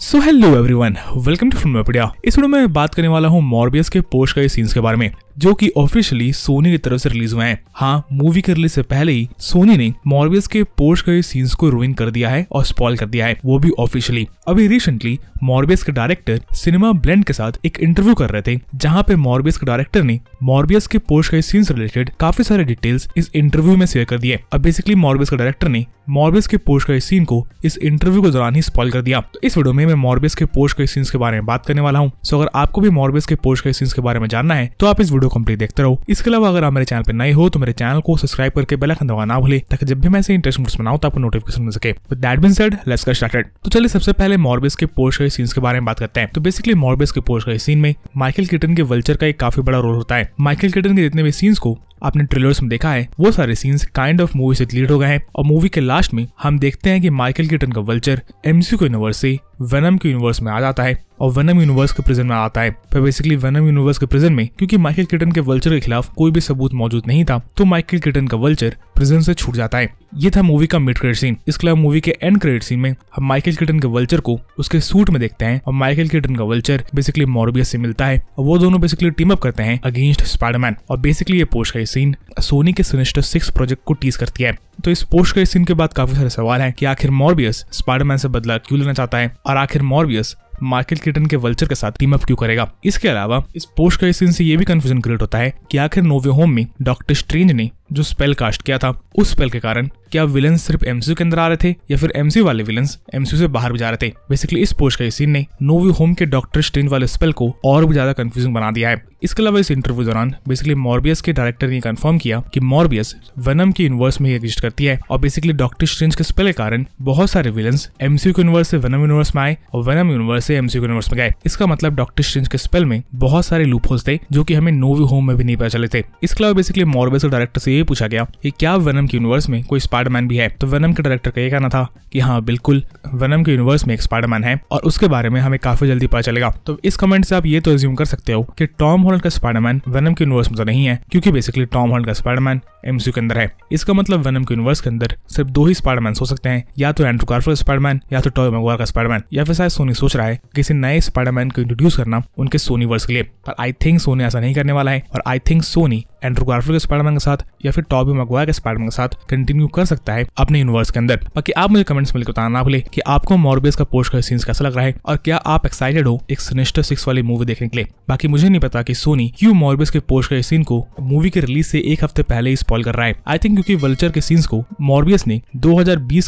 so hello everyone welcome to film इस video में बात करने वाला हूँ मॉर्बियस के पोस्ट कई सीन्स के बारे में जो कि ऑफिशियली सोनी की तरफ से रिलीज हुए हैं हाँ मूवी के रिलीज से पहले ही सोनी ने मॉर्बियस के पोस्ट कई सीन्स को रोइन कर दिया है और स्पॉल कर दिया है वो भी ऑफिशियली अभी रिसेंटली मॉर्बियस के डायरेक्टर सिनेमा ब्लेंड के साथ एक इंटरव्यू कर रहे थे जहाँ पे मॉर्बियस के डायरेक्टर ने मॉर्बियस के पोस्ट कई सीन्स रिलेटेड काफी सारे डिटेल्स इस इंटरव्यू में शेयर कर दिए अब बेसिकली मॉर्बियस के डायरेक्टर ने मॉर्बियस के पोस्ट के सीन को इस इंटरव्यू के दौरान ही स्पॉल कर दिया तो इस वीडियो में मैं मॉर्बियस के पोस्ट के सीन्स के बारे में बात करने वाला हूँ सो अगर आपको भी मॉर्बियस के पोस्ट के सीन्स के बारे में जानना है तो आप इस वीडियो वीडियो कम्प्लीट देखते रहो इसके अलावा अगर आप मेरे चैनल पर नए हो तो मेरे चैनल को सब्सक्राइब करके बेलाइकन दबाना ना भूले ताकि जब भी मैं ऐसे इंटरेस्ट नोट्स तो आपको नोटिफिकेशन मिल सके that been said let's get started तो चलिए सबसे पहले मॉर्बिस के पोस्ट के सीन्स के बारे में बात करते हैं तो बेसिकली मॉर्बिस के पोस्ट के सीन में माइकल किटन के वल्चर का एक काफी बड़ा रोल होता है माइकल किटन के जितने भी सीन्स को आपने ट्रेलर्स में देखा है वो सारे सीन्स काइंड ऑफ मूवी से डिलीट हो गए हैं और मूवी के लास्ट में हम देखते हैं कि माइकल किटन का वल्चर एमसीयू यूनिवर्स से वेनम के यूनिवर्स में आ जाता है और वेनम यूनिवर्स के प्रिजन में आता है फिर बेसिकली वेनम यूनिवर्स के प्रिजन में क्योंकि माइकल किटन के वल्चर के खिलाफ कोई भी सबूत मौजूद नहीं था तो माइकल किटन का वल्चर प्रिजन से छूट जाता है ये था मूवी का मिड क्रेडिट सीन इसके अलावा मूवी के एंड क्रेडिट सीन में हम माइकल किटन के वल्चर को उसके सूट में देखते हैं और माइकल किटन का वल्चर बेसिकली मोरबियस से मिलता है और वो दोनों बेसिकली टीम अप करते हैं अगेंस्ट स्पाइडरमैन और बेसिकली ये पोस्ट का सीन सोनी के सिनिस्टर सिक्स प्रोजेक्ट को टीज करती है तो इस पोस्ट का सीन के बाद काफी सारे सवाल हैं कि आखिर मॉर्बियस स्पाइडरमैन से बदला क्यों लेना चाहता है और आखिर मॉर्बियस मार्केट किटन के वल्चर के साथ टीम अप क्यों करेगा इसके अलावा इस पोस्ट का सीन से ये भी कंफ्यूजन क्रिएट होता है कि आखिर नोवे होम में डॉक्टर स्ट्रेंज ने जो स्पेल कास्ट किया था उस स्पेल के कारण क्या विलन सिर्फ एमसीयू के अंदर आ रहे थे या फिर एमसीयू वाले विलन एमसीयू से बाहर भी जा रहे थे बेसिकली इस पोस्ट का ये सीन ने नोवी होम के डॉक्टर स्ट्रेंज वाले स्पेल को और भी ज्यादा कंफ्यूजिंग बना दिया है इसके अलावा इस इंटरव्यू दौरान बेसिकली मॉर्बियस के डायरेक्टर ने कंफर्म किया कि मॉर्बियस वनम के यूनिवर्स में ही एग्जिस्ट करती है और बेसिकली डॉक्टर स्ट्रेंज के स्पेल के कारण बहुत सारे विलन एमसीयू के यूनिवर्स से वनम यूनिवर्स में आए और वनम यूनिवर्स से एमसीयू के यूनिवर्स में गए इसका मतलब डॉक्टर स्ट्रेंज के स्पेल में बहुत सारे लूप थे जो की हमें नोवी होम में भी नहीं पता चले थे इसके अलावा बेसिकली मॉर्बियस के डायरेक्टर से ये पूछा गया कि क्या वनम के यूनिवर्स में कोई स्पाइडरमैन भी है तो वनम के डायरेक्टर का ये कहना था कि हाँ बिल्कुल वनम के यूनिवर्स में एक स्पाइडरमैन है और उसके बारे में हमें काफी जल्दी पता चलेगा तो इस कमेंट से आप ये तो रिज्यूम कर सकते हो कि टॉम हॉल का स्पाइडरमैन वनम के यूनिवर्स में तो नहीं है क्योंकि बेसिकली टॉम हॉल का स्पाइडरमैन एमसीयू के अंदर है इसका मतलब वनम के यूनिवर्स के अंदर सिर्फ दो ही स्पाइडरमैन हो सकते हैं या तो एंड्रू कार्फर स्पाइडरमैन या तो टॉय मगवार का स्पाइडरमैन या फिर शायद सोनी सोच रहा है किसी नए स्पाइडरमैन को इंट्रोड्यूस करना उनके सोनी वर्स के लिए पर आई थिंक सोनी ऐसा नहीं करने वाला है और I think Sony Andrew Garfield के स्पाइडरमैन के साथ या फिर टॉबी मगवायर के स्पाइडरमैन के साथ कंटिन्यू कर सकता है अपने यूनिवर्स के अंदर बाकी आप मुझे कमेंट्स में बताना ना भूले कि आपको मॉर्बियस का पोस्ट का सीन्स कैसा लग रहा है और क्या आप एक्साइटेड हो एक सिनेस्टर सिक्स वाली मूवी देखने के लिए बाकी मुझे नहीं पता की सोनी क्यू मॉर्बियस के पोस्ट का सीन को मूवी के रिलीज से एक हफ्ते पहले ही स्पॉल कर रहा है आई थिंक क्यूँकी वल्चर के सीन्स को मॉर्बियस ने दो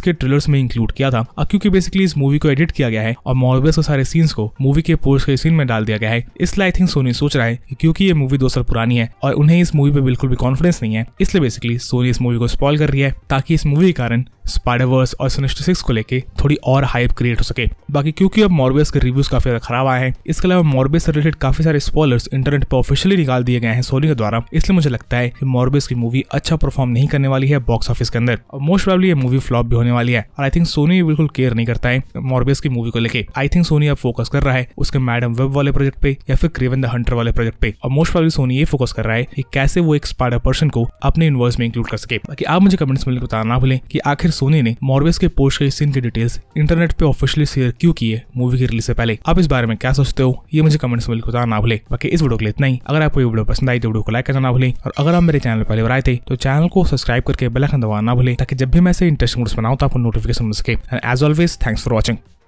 के ट्रेलर में इंक्लूड किया था और क्यूँकी बेसिकली इस मूवी को एडिट किया गया है और मॉर्बियस के सारे सीन्स को मूवी के पोस्ट के सीन में डाल दिया गया है इसलिए आई थिंक सोनी सोच रहा है क्यूँकी ये मूवी दो साल पुरानी है और उन्हें इस मूवी पे बिल्कुल भी कॉन्फिडेंस नहीं है इसलिए बेसिकली सोनी इस मूवी को स्पॉल कर रही है ताकि इस मूवी के कारण स्पाइडरवर्स और सिनिस्टर सिक्स को लेकर थोड़ी और हाइप क्रिएट हो सके बाकी क्योंकि अब मॉर्बियस के रिव्यूज काफी खराब आए हैं इसके अलावा मॉर्बियस से रिलेटेड काफी सारे स्पॉलर्स इंटरनेट पर ऑफिशियली निकाल दिए गए हैं सोनी के द्वारा इसलिए मुझे लगता है कि मॉर्बियस की मूवी अच्छा परफॉर्म नहीं करने वाली है बॉक्स ऑफिस के अंदर और मोस्ट प्रॉब्ली ये मूवी फ्लॉप भी होने वाली है और आई थिंक सोनी बिल्कुल केयर नहीं करता है मॉर्बियस की मूवी को लेकर आई थिंक सोनी अब फोकस कर रहा है उसके मैडम वेब वाले प्रोजेक्ट पे या फिर क्रेवन द हंटर वाले प्रोजेक्ट पे और मोस्ट प्रॉब्ली सोनी ये फोकस कर रहा है कि कैसे वो एक स्पाइडर पर्सन को अपने यूनिवर्स में इंक्लूड कर सके बाकी आप मुझे कमेंट्स में बताना ना भूलें कि आखिर सोनी ने मॉर्वेस के पोस्ट के सीन की डिटेल्स इंटरनेट पे ऑफिशियली शेयर क्यों किए मूवी की रिलीज से पहले आप इस बारे में क्या सोचते हो ये मुझे कमेंट्स में बताना ना भूलें बाकी इस वीडियो के लिए इतना ही अगर आपको ये वीडियो पसंद आई तो वीडियो को लाइक करना ना भूलें और अगर आप मेरे चैनल पहले बार आए थे तो चैनल को सब्सक्राइब करके बेलाइन दबाना ना भूलें ताकि जब भी मैं ऐसे इंटरेस्टिंग वीडियो तो आपको नोटिफिकेशन मिल सके and as always thanks for watching